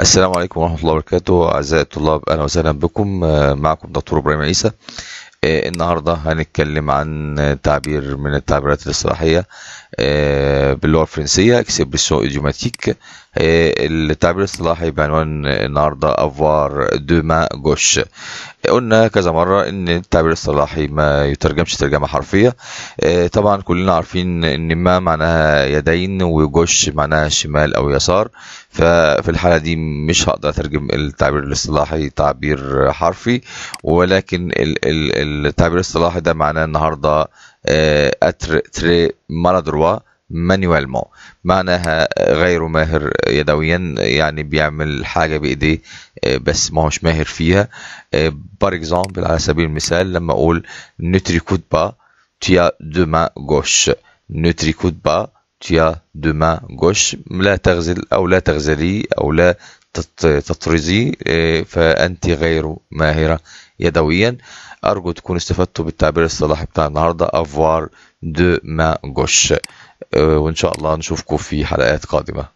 السلام عليكم ورحمة الله وبركاته أعزائي الطلاب أهلا وسهلا بكم آه، معكم دكتور إبراهيم عيسى آه، النهاردة هنتكلم عن تعبير من التعبيرات الاصطلاحية آه، باللغه الفرنسيه اكسبريسيون ايديوماتيك آه، التعبير الاصطلاحي بعنوان النهارده افوار دو ما جوش قلنا كذا مره ان التعبير الاصطلاحي ما يترجمش ترجمه حرفيه آه، طبعا كلنا عارفين ان ما معناها يدين وجوش معناها شمال او يسار ففي الحاله دي مش هقدر اترجم التعبير الاصطلاحي تعبير حرفي ولكن التعبير الاصطلاحي ده معناه النهارده اتري آه، مالادروا مانيوالمون معناها غير ماهر يدويا يعني بيعمل حاجة بإيديه آه، بس ما هوش ماهر فيها بار آه، اكزومبل على سبيل المثال لما أقول كود با تيا دو ما غوش كود با تيا دو ما غوش لا تغزل أو لا تغزلي أو لا تطرزي آه، فأنت غير ماهرة يدويا أرجو تكونوا استفدتوا بالتعبير الصلاحي بتاع النهاردة أفوار دو ما جوش وإن شاء الله نشوفكم في حلقات قادمة